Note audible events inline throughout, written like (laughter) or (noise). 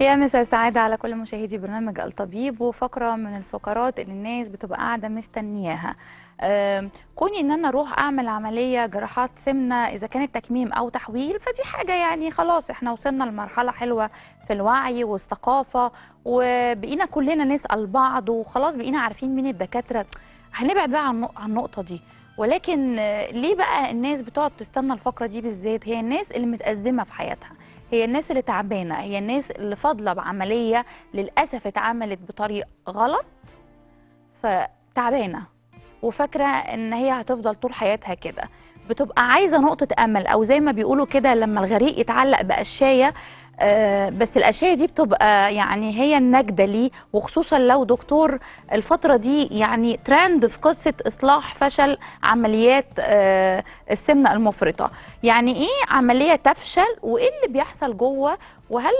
يا مساء السعادة على كل مشاهدي برنامج الطبيب وفقرة من الفقرات اللي الناس بتبقى قاعدة مستنياها كوني ان انا اروح اعمل عمليه جراحات سمنه اذا كانت تكميم او تحويل فدي حاجه يعني خلاص احنا وصلنا لمرحله حلوه في الوعي والثقافه وبقينا كلنا نسال بعض وخلاص بقينا عارفين مين الدكاتره هنبعد بقى عن النقطه دي ولكن ليه بقى الناس بتقعد تستنى الفقره دي بالذات هي الناس اللي متازمه في حياتها هي الناس اللي تعبانه هي الناس اللي فاضله بعمليه للاسف اتعملت بطريقه غلط فتعبانه وفاكره ان هي هتفضل طول حياتها كده بتبقى عايزه نقطه امل او زي ما بيقولوا كده لما الغريق يتعلق بقشايه آه، بس الاشياء دي بتبقى يعني هي النجده ليه وخصوصا لو دكتور الفتره دي يعني ترند في قصه اصلاح فشل عمليات آه، السمنه المفرطه يعني ايه عمليه تفشل وايه اللي بيحصل جوه وهل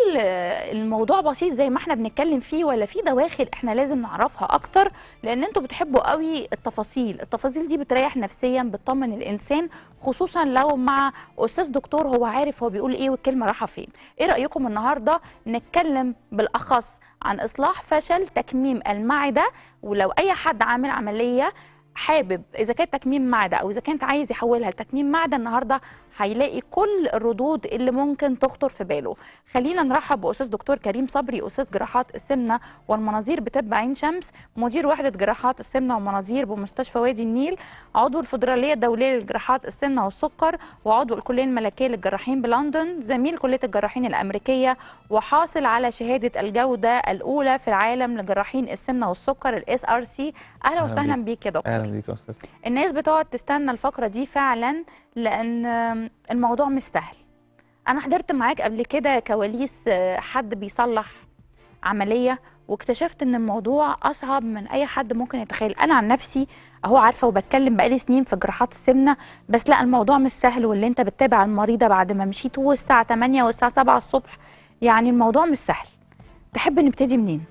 الموضوع بسيط زي ما احنا بنتكلم فيه ولا في دواخل احنا لازم نعرفها اكتر لان انتوا بتحبوا قوي التفاصيل التفاصيل دي بتريح نفسيا بتطمن الانسان خصوصا لو مع استاذ دكتور هو عارف هو بيقول ايه والكلمه رايحه فين ايه رايكم النهارده نتكلم بالاخص عن اصلاح فشل تكميم المعده ولو اي حد عامل عمليه حابب اذا كان تكميم معده او اذا كانت عايز يحولها لتكميم معده النهارده هيلاقي كل الردود اللي ممكن تخطر في باله خلينا نرحب باستاذ دكتور كريم صبري استاذ جراحات السمنه والمناظير بطب عين شمس مدير وحده جراحات السمنه والمناظير بمستشفى وادي النيل عضو الفدراليه الدوليه لجراحات السمنه والسكر وعضو الكليه الملكيه للجراحين بلندن زميل كليه الجراحين الامريكيه وحاصل على شهاده الجوده الاولى في العالم لجراحين السمنه والسكر الاس ار سي اهلا وسهلا بيك يا دكتور بيك يا استاذ الناس بتقعد تستنى الفقره دي فعلا لان الموضوع مش سهل انا حضرت معاك قبل كده كواليس آه، حد بيصلح عمليه واكتشفت ان الموضوع اصعب من اي حد ممكن يتخيل انا عن نفسي اهو عارفه وبتكلم بقالي سنين في جراحات السمنه بس لا الموضوع مش سهل واللي انت بتتابع المريضه بعد ما مشيت والساعه 8 والساعه 7 الصبح يعني الموضوع مش سهل تحب نبتدي منين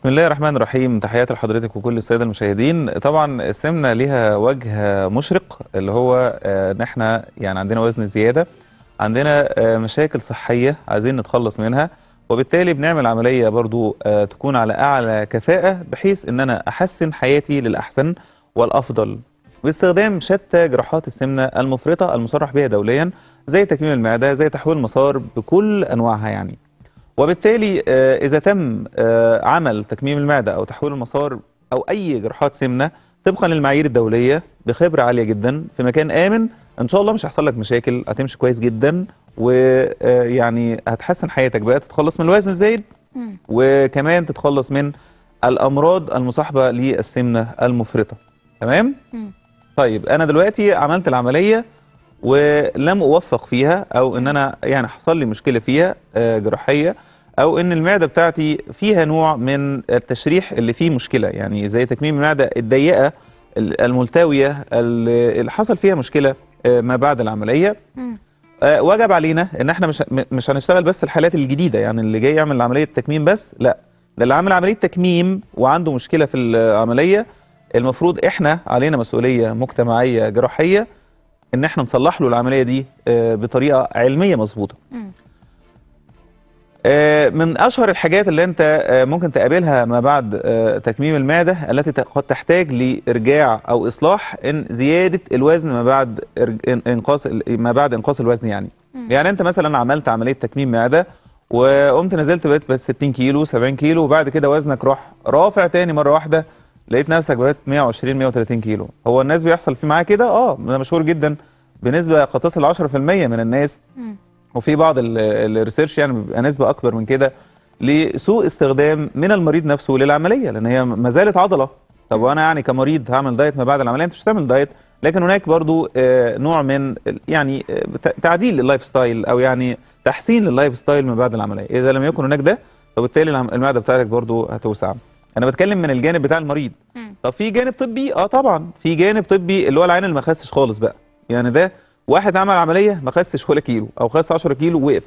بسم الله الرحمن الرحيم تحياتي لحضرتك وكل الساده المشاهدين طبعا السمنه ليها وجه مشرق اللي هو ان آه، احنا يعني عندنا وزن زياده عندنا آه، مشاكل صحيه عايزين نتخلص منها وبالتالي بنعمل عمليه برضو آه، تكون على اعلى كفاءه بحيث ان انا احسن حياتي للاحسن والافضل باستخدام شتى جراحات السمنه المفرطه المصرح بها دوليا زي تكميم المعده زي تحويل المسار بكل انواعها يعني وبالتالي آه، إذا تم آه، عمل تكميم المعدة أو تحويل المسار أو أي جراحات سمنة طبقا للمعايير الدولية بخبرة عالية جدا في مكان آمن إن شاء الله مش هيحصل لك مشاكل هتمشي كويس جدا ويعني آه، هتحسن حياتك بقى تتخلص من الوزن الزايد وكمان تتخلص من الأمراض المصاحبة للسمنة المفرطة تمام؟ طيب أنا دلوقتي عملت العملية ولم اوفق فيها او ان انا يعني حصل لي مشكله فيها آه، جراحيه او ان المعده بتاعتي فيها نوع من التشريح اللي فيه مشكله يعني زي تكميم المعده الضيقه الملتويه اللي حصل فيها مشكله آه، ما بعد العمليه آه، وجب علينا ان احنا مش مش هنشتغل بس الحالات الجديده يعني اللي جاي يعمل عمليه تكميم بس لا ده اللي عامل عمليه تكميم وعنده مشكله في العمليه المفروض احنا علينا مسؤوليه مجتمعيه جراحيه ان احنا نصلح له العمليه دي آه، بطريقه علميه مظبوطه آه، من اشهر الحاجات اللي انت آه، ممكن تقابلها ما بعد تكميم المعده التي قد تحتاج لارجاع او اصلاح ان زياده الوزن ما بعد انقاص ما بعد انقاص الوزن يعني يعني انت مثلا عملت عمليه تكميم معده وقمت نزلت بقيت 60 كيلو 70 كيلو وبعد كده وزنك راح رافع تاني مره واحده لقيت نفسك بقيت 120 130 كيلو هو الناس بيحصل في معاه كده اه ده مشهور جدا بنسبه قد تصل 10% من الناس وفي بعض الريسيرش يعني بيبقى نسبه اكبر من كده لسوء استخدام من المريض نفسه للعمليه لان هي ما زالت عضله طب وانا يعني كمريض هعمل دايت ما بعد العمليه انت مش هتعمل دايت لكن هناك برضو آه، نوع من يعني آه، تعديل لللايف ستايل او يعني تحسين لللايف ستايل ما بعد العمليه اذا لم يكن هناك ده فبالتالي المعده بتاعتك برضو هتوسع انا بتكلم من الجانب بتاع المريض م. طب في جانب طبي اه طبعا في جانب طبي اللي هو العين اللي ما خسش خالص بقى يعني ده واحد عمل عمليه ما خسش ولا كيلو او خس 10 كيلو وقف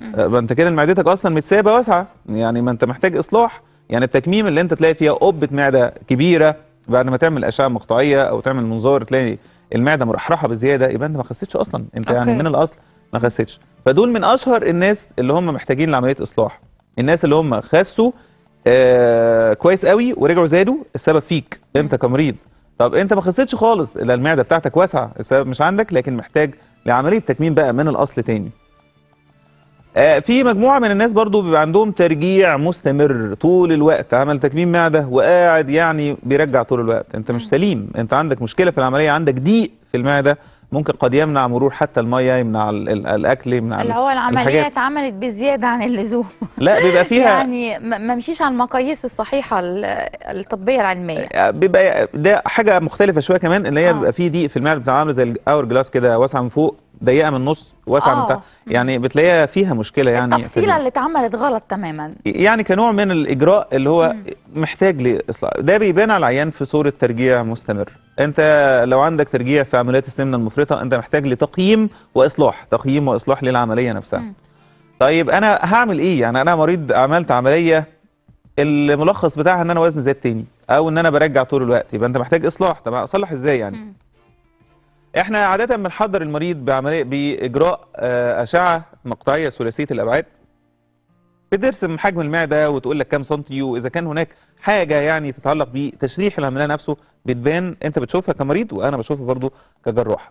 ما آه، انت كده معدتك اصلا متسابه واسعه يعني ما انت محتاج اصلاح يعني التكميم اللي انت تلاقي فيها قبه معده كبيره بعد ما تعمل اشعه مقطعيه او تعمل منظار تلاقي المعده مرحرحه بزياده يبقى انت ما خسيتش اصلا انت يعني أوكي. يعني من الاصل ما خسيتش فدول من اشهر الناس اللي هم محتاجين لعمليه اصلاح الناس اللي هم خسوا آه كويس قوي ورجعوا زادوا السبب فيك انت كمريض طب انت ما خسيتش خالص لا المعده بتاعتك واسعه السبب مش عندك لكن محتاج لعمليه تكميم بقى من الاصل تاني آه في مجموعه من الناس برضو بيبقى عندهم ترجيع مستمر طول الوقت عمل تكميم معده وقاعد يعني بيرجع طول الوقت انت مش سليم انت عندك مشكله في العمليه عندك ضيق في المعده ممكن قد يمنع مرور حتى الميه يمنع الاكل يمنع اللي هو العمليه اتعملت بزياده عن اللزوم لا بيبقى فيها (laughs) يعني ما مشيش على المقاييس الصحيحه الطبيه العلميه آه، بيبقى ده حاجه مختلفه شويه كمان اللي هي آه. بيبقى فيه ضيق في المعده بتبقى عامل زي الاور جلاس كده واسعه من فوق ضيقه من النص واسعه من آه. تحت يعني بتلاقيها فيها مشكله يعني التفصيله اللي اتعملت غلط تماما يعني كنوع من الاجراء اللي هو مم. محتاج لاصلاح ده بيبان على العيان في صوره ترجيع مستمر انت لو عندك ترجيع في عمليات السمنه المفرطه انت محتاج لتقييم واصلاح تقييم واصلاح للعمليه نفسها مم. طيب انا هعمل ايه يعني انا مريض عملت عمليه الملخص بتاعها ان انا وزني زاد تاني او ان انا برجع طول الوقت يبقى انت محتاج اصلاح طب اصلح ازاي يعني مم. احنا عادة بنحضر المريض بعملية بإجراء آه، أشعة مقطعية ثلاثية الأبعاد بترسم حجم المعدة وتقول لك كام سنتي وإذا كان هناك حاجة يعني تتعلق بتشريح العملية نفسه بتبان أنت بتشوفها كمريض وأنا بشوفها برضو كجراح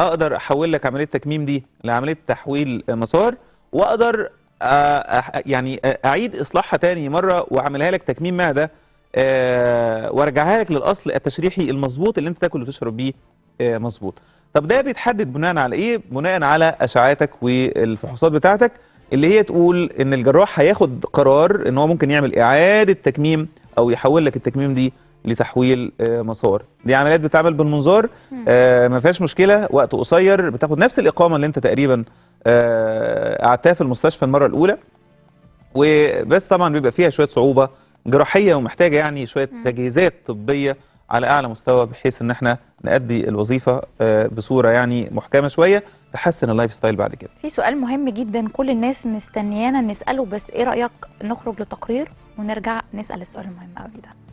أقدر أحول لك عملية تكميم دي لعملية تحويل مسار وأقدر آه، يعني آه، أعيد إصلاحها تاني مرة وأعملها لك تكميم معدة وارجعها لك للاصل التشريحي المظبوط اللي انت تاكل وتشرب بيه آه، مظبوط طب ده بيتحدد بناء على ايه بناء على اشعاعاتك والفحوصات بتاعتك اللي هي تقول ان الجراح هياخد قرار ان هو ممكن يعمل اعاده تكميم او يحول لك التكميم دي لتحويل آه، مسار دي عمليات بتعمل بالمنظار آه، ما فيهاش مشكله وقت قصير بتاخد نفس الاقامه اللي انت تقريبا قعدتها في المستشفى المره الاولى وبس طبعا بيبقى فيها شويه صعوبه جراحيه ومحتاجه يعني شويه تجهيزات طبيه على اعلى مستوى بحيث ان احنا نأدي الوظيفة آه، بصورة يعني محكمة شوية تحسن اللايف ستايل بعد كده في سؤال مهم جدا كل الناس مستنيانا نسأله بس ايه رأيك نخرج لتقرير ونرجع نسأل السؤال المهم قوي ده